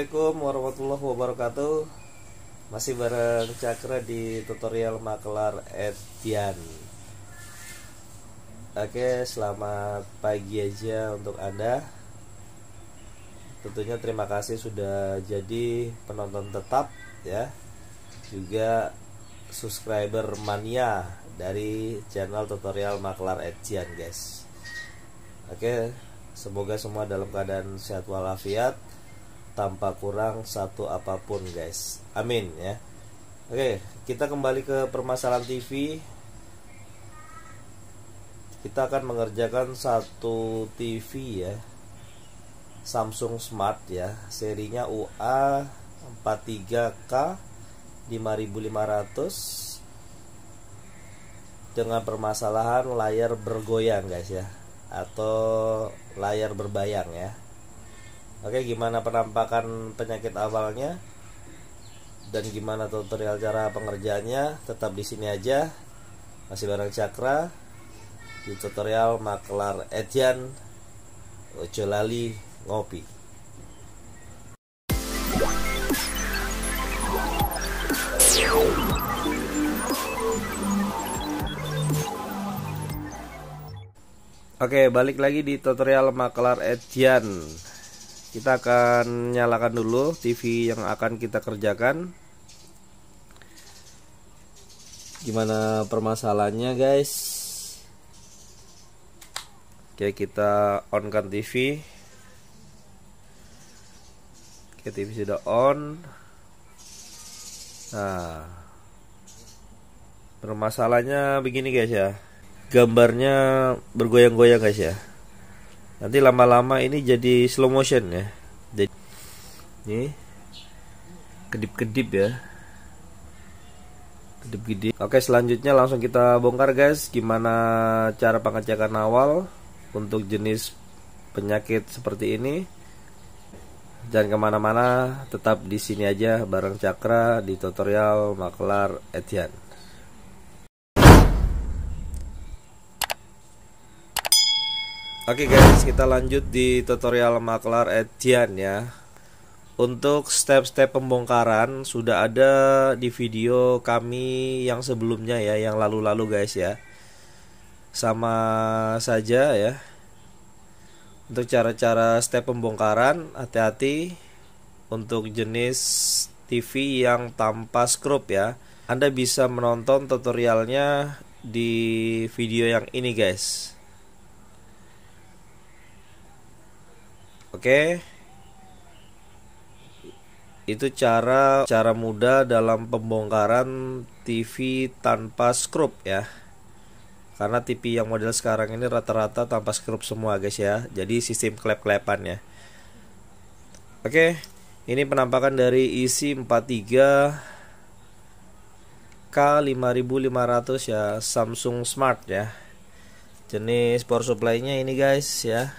Assalamualaikum warahmatullahi wabarakatuh Masih bareng Cakra di tutorial makelar Etian Oke selamat pagi aja untuk anda Tentunya terima kasih sudah jadi penonton tetap ya Juga subscriber mania dari channel tutorial makelar Etian guys Oke Semoga semua dalam keadaan sehat walafiat tanpa kurang satu apapun guys amin ya oke kita kembali ke permasalahan TV kita akan mengerjakan satu TV ya Samsung Smart ya serinya UA 43K 5500 dengan permasalahan layar bergoyang guys ya atau layar berbayang ya Oke, gimana penampakan penyakit awalnya dan gimana tutorial cara pengerjaannya? Tetap di sini aja. Masih bareng Cakra di tutorial maklar Etian Ojolali ngopi. Oke, balik lagi di tutorial maklar Etian kita akan nyalakan dulu TV yang akan kita kerjakan gimana permasalahannya guys oke kita on kan TV oke TV sudah on nah permasalahannya begini guys ya gambarnya bergoyang-goyang guys ya nanti lama-lama ini jadi slow motion ya jadi ini kedip-kedip ya kedip-kedip oke selanjutnya langsung kita bongkar guys gimana cara pengecekan awal untuk jenis penyakit seperti ini jangan kemana-mana tetap di sini aja bareng Cakra di tutorial maklar Etian Oke okay guys, kita lanjut di tutorial maklar Etian ya. Untuk step-step pembongkaran sudah ada di video kami yang sebelumnya ya, yang lalu-lalu guys ya. Sama saja ya. Untuk cara-cara step pembongkaran, hati-hati untuk jenis TV yang tanpa skrup ya. Anda bisa menonton tutorialnya di video yang ini guys. Oke. Itu cara cara mudah dalam pembongkaran TV tanpa skrup ya. Karena TV yang model sekarang ini rata-rata tanpa skrup semua guys ya. Jadi sistem klep-klepannya. Oke. Ini penampakan dari isi 43 K5500 ya Samsung Smart ya jenis power supply-nya ini guys ya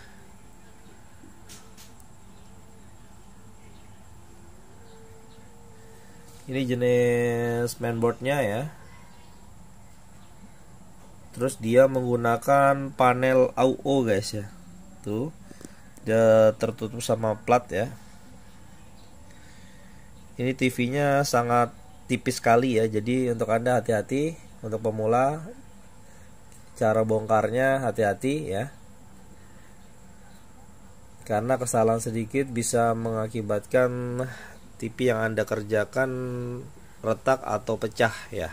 ini jenis mainboardnya ya terus dia menggunakan panel AUO guys ya tuh dia tertutup sama plat ya ini TV-nya sangat tipis sekali ya jadi untuk anda hati-hati untuk pemula cara bongkarnya hati-hati ya karena kesalahan sedikit bisa mengakibatkan TV yang Anda kerjakan retak atau pecah ya.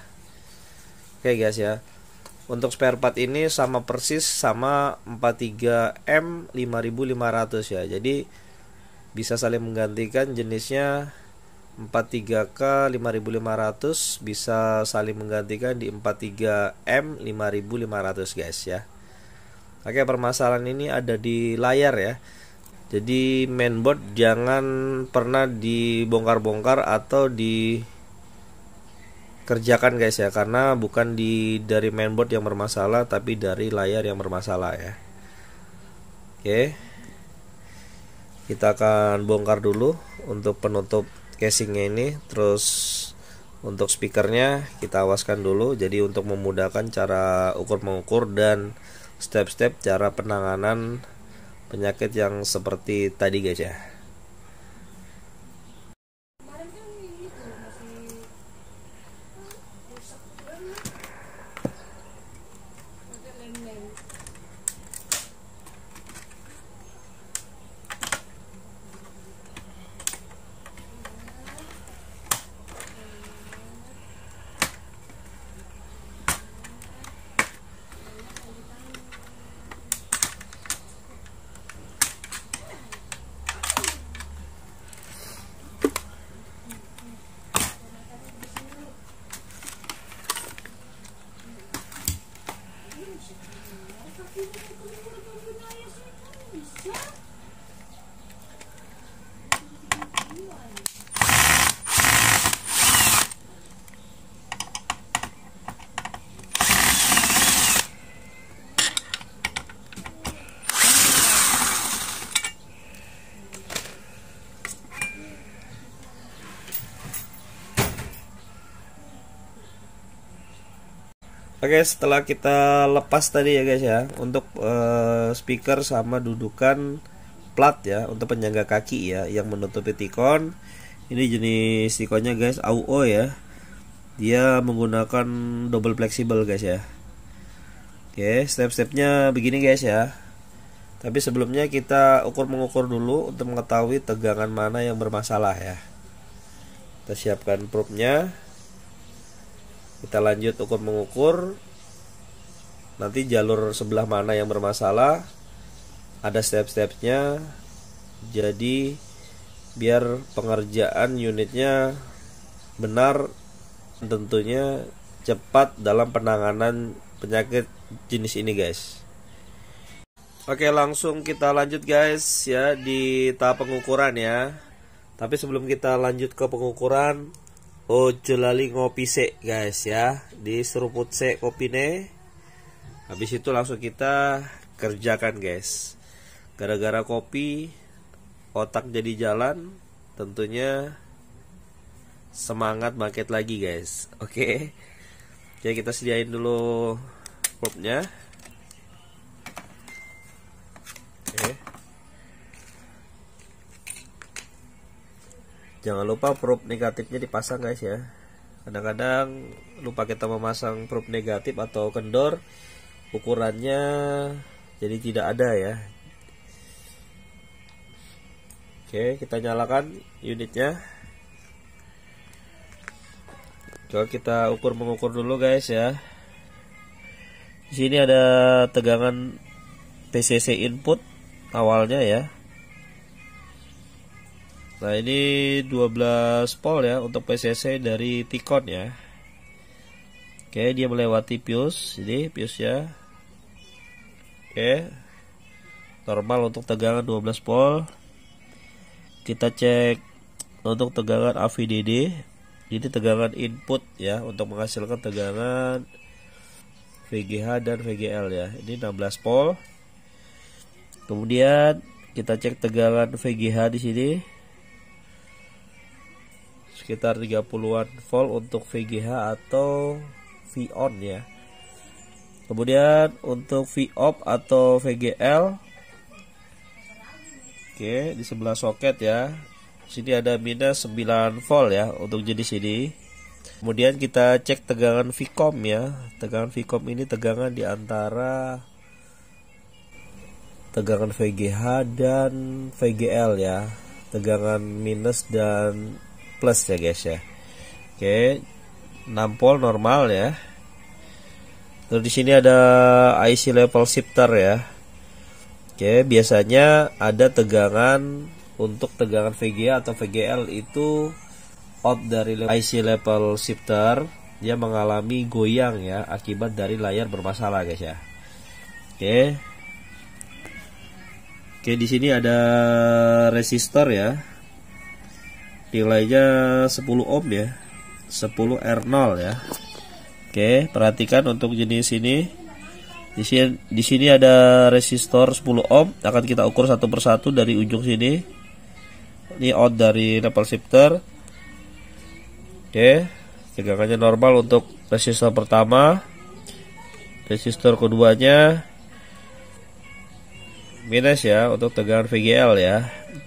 Oke guys ya. Untuk spare part ini sama persis sama 43M5500 ya. Jadi bisa saling menggantikan jenisnya 43K 5500 bisa saling menggantikan di 43M 5500 guys ya. Oke, permasalahan ini ada di layar ya jadi mainboard jangan pernah dibongkar-bongkar atau dikerjakan guys ya karena bukan di dari mainboard yang bermasalah tapi dari layar yang bermasalah ya oke kita akan bongkar dulu untuk penutup casingnya ini terus untuk speakernya kita awaskan dulu jadi untuk memudahkan cara ukur mengukur dan step-step cara penanganan penyakit yang seperti tadi guys ya Oke, setelah kita lepas tadi ya guys ya, untuk uh, speaker sama dudukan plat ya, untuk penyangga kaki ya, yang menutupi tikon. Ini jenis tikonnya guys, AUO ya. Dia menggunakan double fleksibel guys ya. Oke, step-stepnya begini guys ya. Tapi sebelumnya kita ukur mengukur dulu untuk mengetahui tegangan mana yang bermasalah ya. Kita siapkan probe-nya kita lanjut ukur mengukur nanti jalur sebelah mana yang bermasalah ada step-stepnya jadi biar pengerjaan unitnya benar tentunya cepat dalam penanganan penyakit jenis ini guys Oke langsung kita lanjut guys ya di tahap pengukuran ya tapi sebelum kita lanjut ke pengukuran Ojo lali ngopi sek guys ya di Diseruput sek ne, Habis itu langsung kita kerjakan guys Gara-gara kopi Otak jadi jalan Tentunya Semangat bangkit lagi guys Oke okay? Ya, jadi kita sediain dulu popnya jangan lupa probe negatifnya dipasang guys ya kadang-kadang lupa kita memasang probe negatif atau kendor ukurannya jadi tidak ada ya Oke, kita nyalakan unitnya. Coba kita ukur mengukur dulu guys ya. Di sini ada tegangan PCC input awalnya ya. Nah ini 12 volt ya untuk PCC dari Tikon ya Oke dia melewati pius Jadi ya, Oke Normal untuk tegangan 12 volt, Kita cek untuk tegangan AVDD jadi tegangan input ya Untuk menghasilkan tegangan VGH dan VGL ya Ini 16 volt, Kemudian kita cek tegangan VGH di sini sekitar 30-an volt untuk VGH atau VON ya. Kemudian untuk VOP atau VGL Oke, di sebelah soket ya. Sini ada minus 9 volt ya untuk jenis ini. Kemudian kita cek tegangan VCOM ya. Tegangan VCOM ini tegangan di antara tegangan VGH dan VGL ya. Tegangan minus dan plus ya guys ya oke nampol normal ya terus di sini ada IC level shifter ya oke biasanya ada tegangan untuk tegangan VGA atau VGL itu out dari IC level shifter dia mengalami goyang ya akibat dari layar bermasalah guys ya oke oke di sini ada resistor ya nilainya 10 ohm ya 10 R0 ya oke perhatikan untuk jenis ini di sini di sini ada resistor 10 ohm akan kita ukur satu persatu dari ujung sini ini out dari level shifter oke tegangannya normal untuk resistor pertama resistor keduanya minus ya untuk tegangan VGL ya.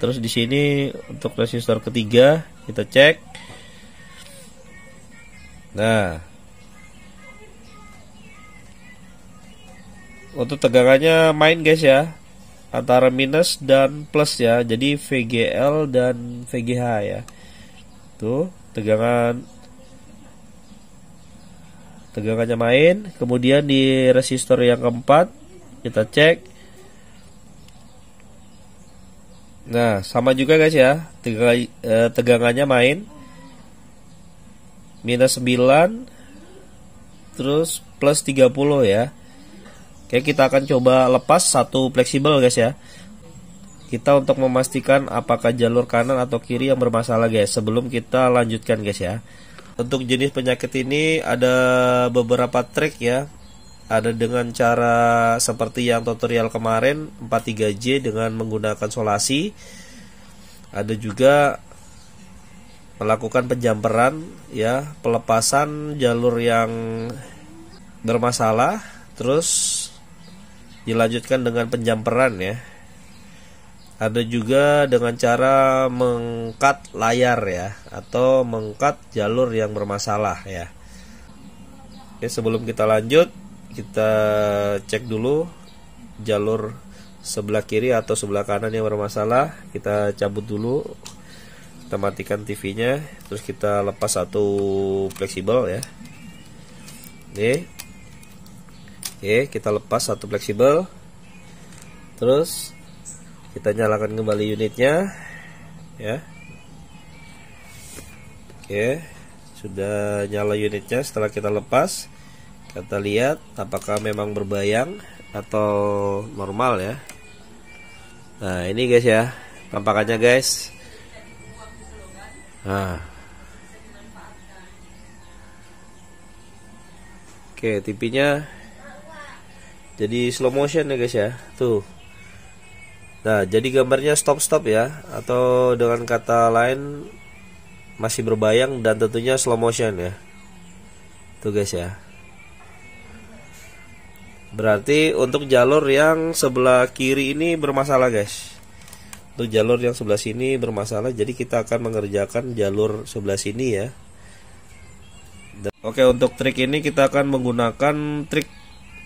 Terus di sini untuk resistor ketiga kita cek. Nah, untuk tegangannya main guys ya antara minus dan plus ya jadi VGL dan VGH ya tuh tegangan tegangannya main kemudian di resistor yang keempat kita cek Nah, sama juga guys ya. Eh, tegangannya main minus 9 terus plus 30 ya. Oke, kita akan coba lepas satu fleksibel guys ya. Kita untuk memastikan apakah jalur kanan atau kiri yang bermasalah guys sebelum kita lanjutkan guys ya. Untuk jenis penyakit ini ada beberapa trik ya ada dengan cara seperti yang tutorial kemarin 43J dengan menggunakan solasi ada juga melakukan penjamperan ya pelepasan jalur yang bermasalah terus dilanjutkan dengan penjamperan ya ada juga dengan cara mengkat layar ya atau mengkat jalur yang bermasalah ya Oke, sebelum kita lanjut kita cek dulu jalur sebelah kiri atau sebelah kanan yang bermasalah kita cabut dulu kita matikan TV nya terus kita lepas satu fleksibel ya oke oke kita lepas satu fleksibel terus kita nyalakan kembali unitnya ya oke sudah nyala unitnya setelah kita lepas kita lihat apakah memang berbayang atau normal ya nah ini guys ya tampakannya guys nah oke tipinya jadi slow motion ya guys ya tuh nah jadi gambarnya stop stop ya atau dengan kata lain masih berbayang dan tentunya slow motion ya tuh guys ya Berarti untuk jalur yang sebelah kiri ini bermasalah guys Untuk jalur yang sebelah sini bermasalah Jadi kita akan mengerjakan jalur sebelah sini ya Dan, Oke untuk trik ini kita akan menggunakan trik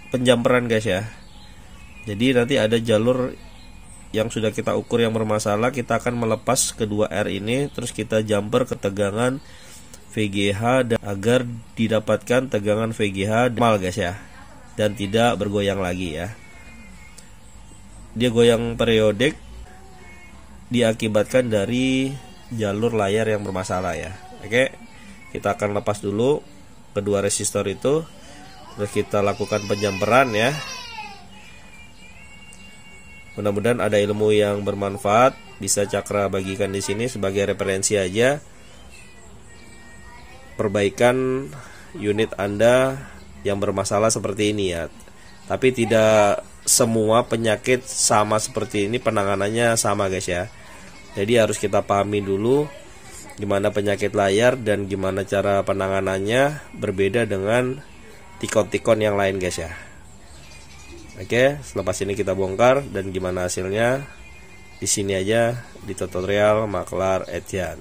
penjamperan guys ya Jadi nanti ada jalur yang sudah kita ukur yang bermasalah Kita akan melepas kedua R ini Terus kita jumper ke tegangan VGH dan agar didapatkan tegangan VGH normal, guys ya dan tidak bergoyang lagi ya. Dia goyang periodik diakibatkan dari jalur layar yang bermasalah ya. Oke, kita akan lepas dulu kedua resistor itu. Terus kita lakukan penjamperan ya. Mudah-mudahan ada ilmu yang bermanfaat, bisa Cakra bagikan di sini sebagai referensi aja. Perbaikan unit Anda yang bermasalah seperti ini ya. Tapi tidak semua penyakit sama seperti ini penanganannya sama guys ya. Jadi harus kita pahami dulu gimana penyakit layar dan gimana cara penanganannya berbeda dengan tikon-tikon yang lain guys ya. Oke, selepas ini kita bongkar dan gimana hasilnya. Di sini aja di tutorial maklar Etian.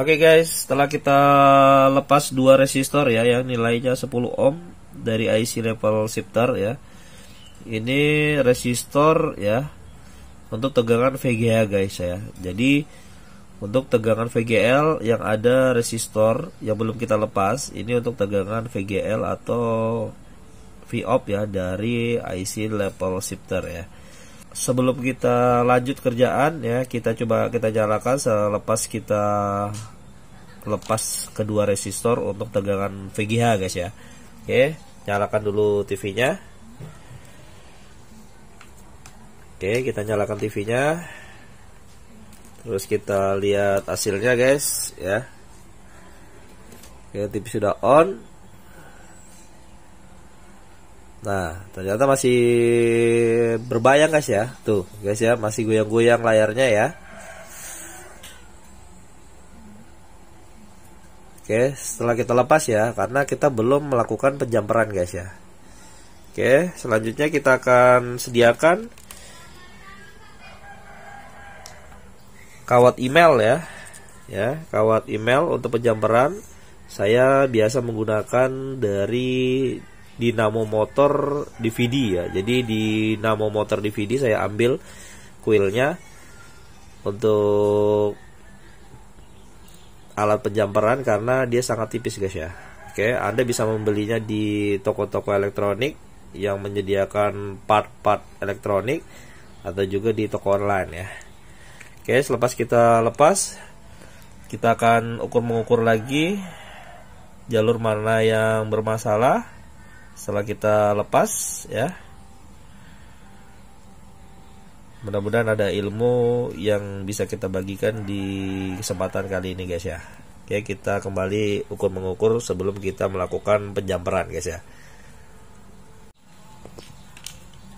Oke okay guys, setelah kita lepas dua resistor ya yang nilainya 10 ohm dari IC level shifter ya. Ini resistor ya untuk tegangan VGA guys ya. Jadi untuk tegangan VGL yang ada resistor yang belum kita lepas, ini untuk tegangan VGL atau VOP ya dari IC level shifter ya sebelum kita lanjut kerjaan ya kita coba kita nyalakan selepas kita lepas kedua resistor untuk tegangan VGH guys ya oke nyalakan dulu TV-nya oke kita nyalakan TV-nya terus kita lihat hasilnya guys ya oke TV sudah on Nah, ternyata masih berbayang guys ya. Tuh, guys ya, masih goyang-goyang layarnya ya. Oke, setelah kita lepas ya, karena kita belum melakukan penjamperan guys ya. Oke, selanjutnya kita akan sediakan kawat email ya. Ya, kawat email untuk penjamperan. Saya biasa menggunakan dari dinamo motor DVD ya jadi dinamo motor DVD saya ambil kuilnya untuk alat penjamperan karena dia sangat tipis guys ya oke Anda bisa membelinya di toko-toko elektronik yang menyediakan part-part elektronik atau juga di toko online ya oke selepas kita lepas kita akan ukur mengukur lagi jalur mana yang bermasalah setelah kita lepas ya mudah-mudahan ada ilmu yang bisa kita bagikan di kesempatan kali ini guys ya Oke kita kembali ukur mengukur sebelum kita melakukan penjamperan guys ya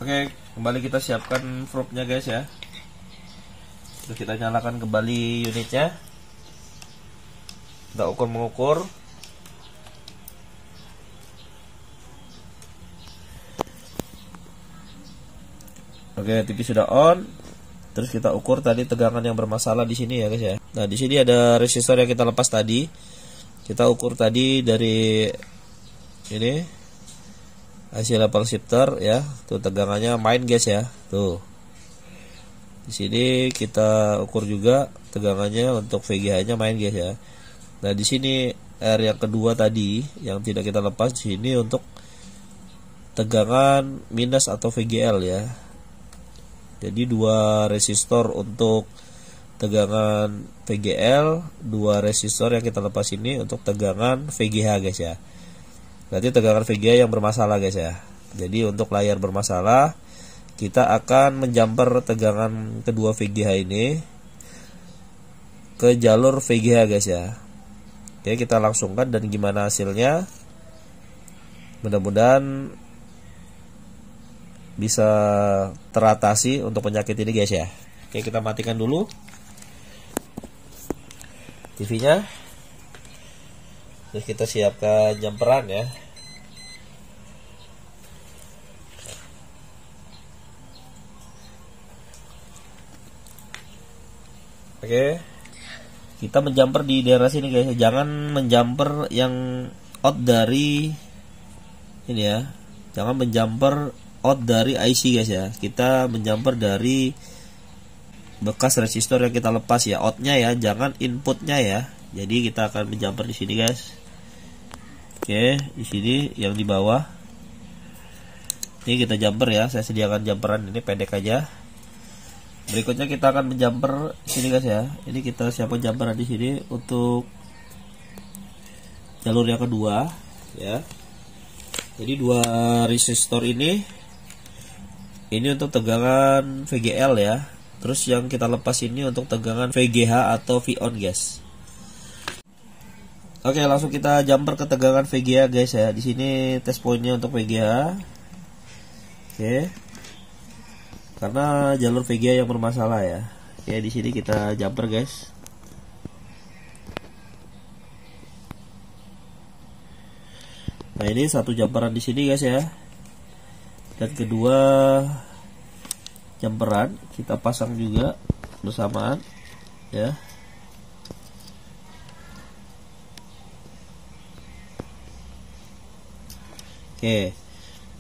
Oke kembali kita siapkan probe-nya guys ya Terus kita nyalakan kembali unitnya Kita ukur mengukur Oke, TV sudah on. Terus kita ukur tadi tegangan yang bermasalah di sini ya guys ya. Nah, di sini ada resistor yang kita lepas tadi. Kita ukur tadi dari ini hasil level shifter ya. Tuh tegangannya main guys ya. Tuh. Di sini kita ukur juga tegangannya untuk VGH-nya main guys ya. Nah, di sini R yang kedua tadi yang tidak kita lepas di sini untuk tegangan minus atau VGL ya jadi dua resistor untuk tegangan VGL dua resistor yang kita lepas ini untuk tegangan VGH guys ya berarti tegangan VGH yang bermasalah guys ya jadi untuk layar bermasalah kita akan menjumper tegangan kedua VGH ini ke jalur VGH guys ya oke kita langsungkan dan gimana hasilnya mudah-mudahan bisa teratasi untuk penyakit ini guys ya. Oke, kita matikan dulu. TV-nya. Terus kita siapkan jumperan ya. Oke. Kita menjumper di daerah sini guys. Jangan menjumper yang out dari ini ya. Jangan menjumper out dari IC guys ya kita menjumper dari bekas resistor yang kita lepas ya outnya ya jangan inputnya ya jadi kita akan menjumper di sini guys oke di sini yang di bawah ini kita jumper ya saya sediakan jumperan ini pendek aja berikutnya kita akan menjumper sini guys ya ini kita siapa jumperan di sini untuk jalur yang kedua ya jadi dua resistor ini ini untuk tegangan VGL ya terus yang kita lepas ini untuk tegangan VGH atau V on guys oke langsung kita jumper ke tegangan VGH guys ya di sini test pointnya untuk VGH oke karena jalur VGA yang bermasalah ya oke di sini kita jumper guys nah ini satu jumperan di sini guys ya dan kedua jemperan kita pasang juga bersamaan ya Oke.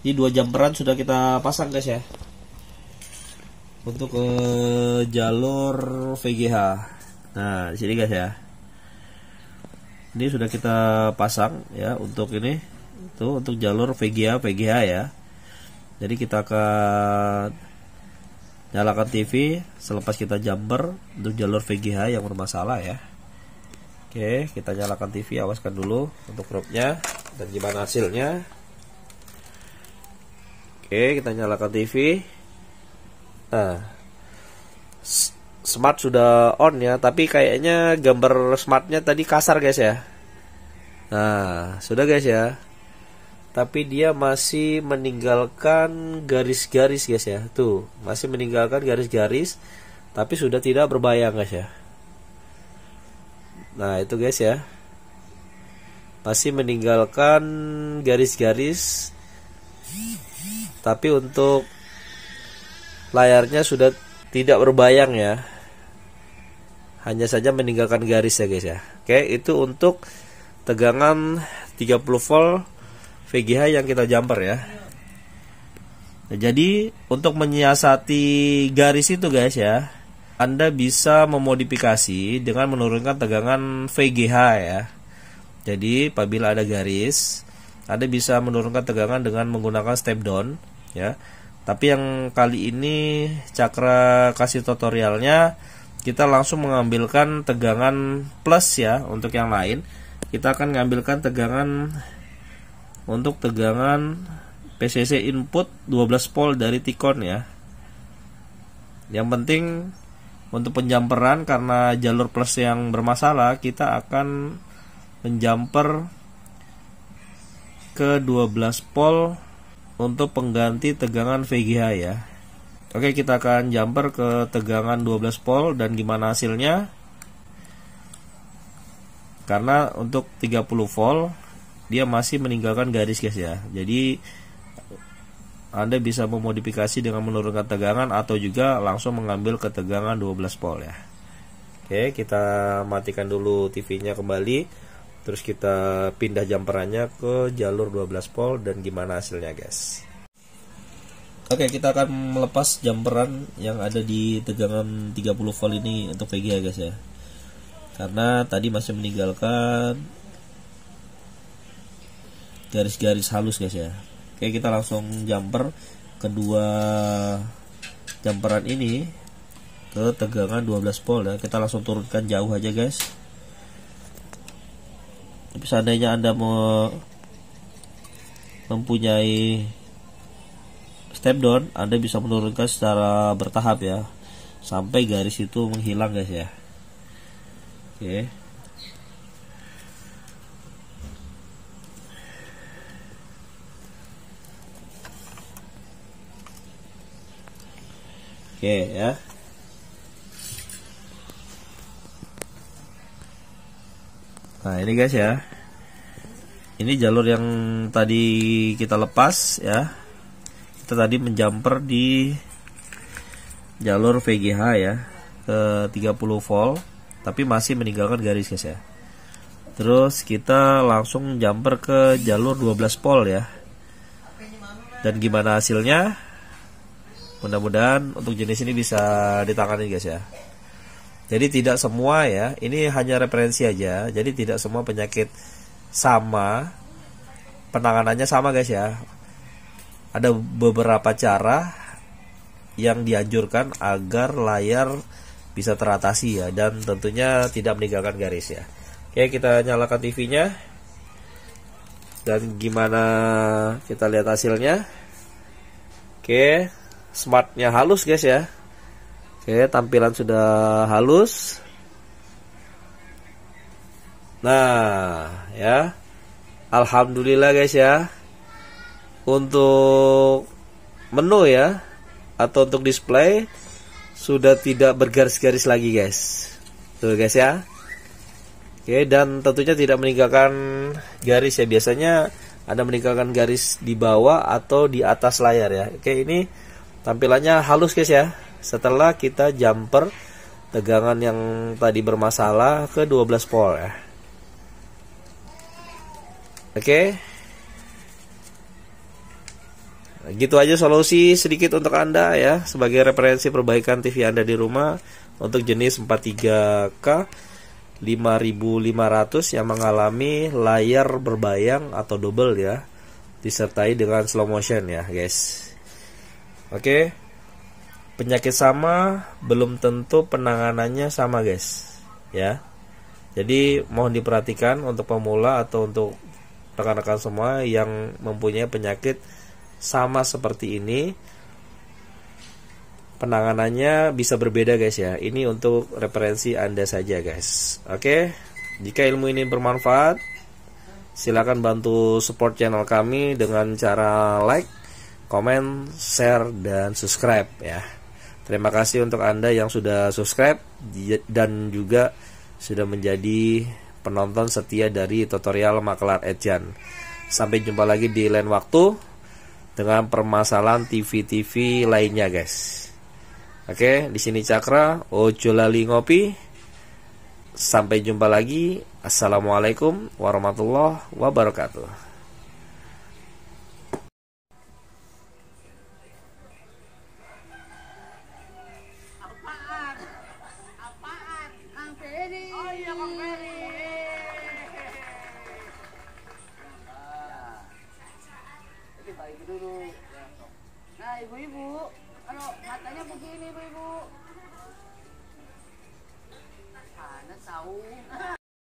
Ini dua jemperan sudah kita pasang guys ya. Untuk ke eh, jalur VGH. Nah, sini guys ya. Ini sudah kita pasang ya untuk ini. Itu untuk jalur vga VGA ya jadi kita akan nyalakan TV selepas kita jumper untuk jalur VGH yang bermasalah ya oke kita nyalakan TV awaskan dulu untuk grupnya dan gimana hasilnya oke kita nyalakan TV nah smart sudah on ya tapi kayaknya gambar smartnya tadi kasar guys ya nah sudah guys ya tapi dia masih meninggalkan garis-garis guys ya tuh masih meninggalkan garis-garis tapi sudah tidak berbayang guys ya nah itu guys ya masih meninggalkan garis-garis tapi untuk layarnya sudah tidak berbayang ya hanya saja meninggalkan garis ya guys ya oke itu untuk tegangan 30 volt VGH yang kita jumper ya nah, jadi untuk menyiasati garis itu guys ya Anda bisa memodifikasi dengan menurunkan tegangan VGH ya jadi apabila ada garis Anda bisa menurunkan tegangan dengan menggunakan step down ya tapi yang kali ini cakra kasih tutorialnya kita langsung mengambilkan tegangan plus ya untuk yang lain kita akan mengambilkan tegangan untuk tegangan PCC input 12 volt dari Tikon ya. Yang penting untuk penjamperan karena jalur plus yang bermasalah kita akan menjamper ke 12 volt untuk pengganti tegangan VGH ya. Oke, kita akan jumper ke tegangan 12 volt dan gimana hasilnya? Karena untuk 30 volt dia masih meninggalkan garis guys ya jadi anda bisa memodifikasi dengan menurunkan tegangan atau juga langsung mengambil ketegangan 12 volt ya. Oke, kita matikan dulu TV-nya kembali. Terus kita pindah jumperannya ke jalur 12 volt dan gimana hasilnya guys. Oke, kita akan melepas jumperan yang ada di tegangan 30 volt ini untuk VGA guys ya. Karena tadi masih meninggalkan garis-garis halus guys ya oke kita langsung jumper kedua jumperan ini ke tegangan 12 volt ya kita langsung turunkan jauh aja guys tapi seandainya anda mau mempunyai step down anda bisa menurunkan secara bertahap ya sampai garis itu menghilang guys ya oke okay. Oke ya. Nah ini guys ya Ini jalur yang tadi kita lepas ya Kita tadi menjumper di Jalur VGH ya Ke 30 volt Tapi masih meninggalkan garis guys ya Terus kita langsung jumper ke jalur 12 volt ya Dan gimana hasilnya mudah-mudahan untuk jenis ini bisa ditangani guys ya jadi tidak semua ya ini hanya referensi aja jadi tidak semua penyakit sama penanganannya sama guys ya ada beberapa cara yang dianjurkan agar layar bisa teratasi ya dan tentunya tidak meninggalkan garis ya oke kita nyalakan TV nya dan gimana kita lihat hasilnya oke smartnya halus guys ya oke tampilan sudah halus nah ya alhamdulillah guys ya untuk menu ya atau untuk display sudah tidak bergaris-garis lagi guys tuh guys ya Oke, dan tentunya tidak meninggalkan garis ya. Biasanya ada meninggalkan garis di bawah atau di atas layar ya. Oke, ini tampilannya halus guys ya setelah kita jumper tegangan yang tadi bermasalah ke 12 volt ya oke okay. gitu aja solusi sedikit untuk anda ya sebagai referensi perbaikan TV anda di rumah untuk jenis 43K 5500 yang mengalami layar berbayang atau double ya disertai dengan slow motion ya guys Oke. Penyakit sama belum tentu penanganannya sama, guys. Ya. Jadi mohon diperhatikan untuk pemula atau untuk rekan-rekan semua yang mempunyai penyakit sama seperti ini. Penanganannya bisa berbeda, guys ya. Ini untuk referensi Anda saja, guys. Oke. Jika ilmu ini bermanfaat, silakan bantu support channel kami dengan cara like komen, share, dan subscribe ya. Terima kasih untuk Anda yang sudah subscribe dan juga sudah menjadi penonton setia dari tutorial Makelar Edjan. Sampai jumpa lagi di lain waktu dengan permasalahan TV-TV lainnya, guys. Oke, di sini Cakra, ojo lali ngopi. Sampai jumpa lagi. Assalamualaikum warahmatullahi wabarakatuh.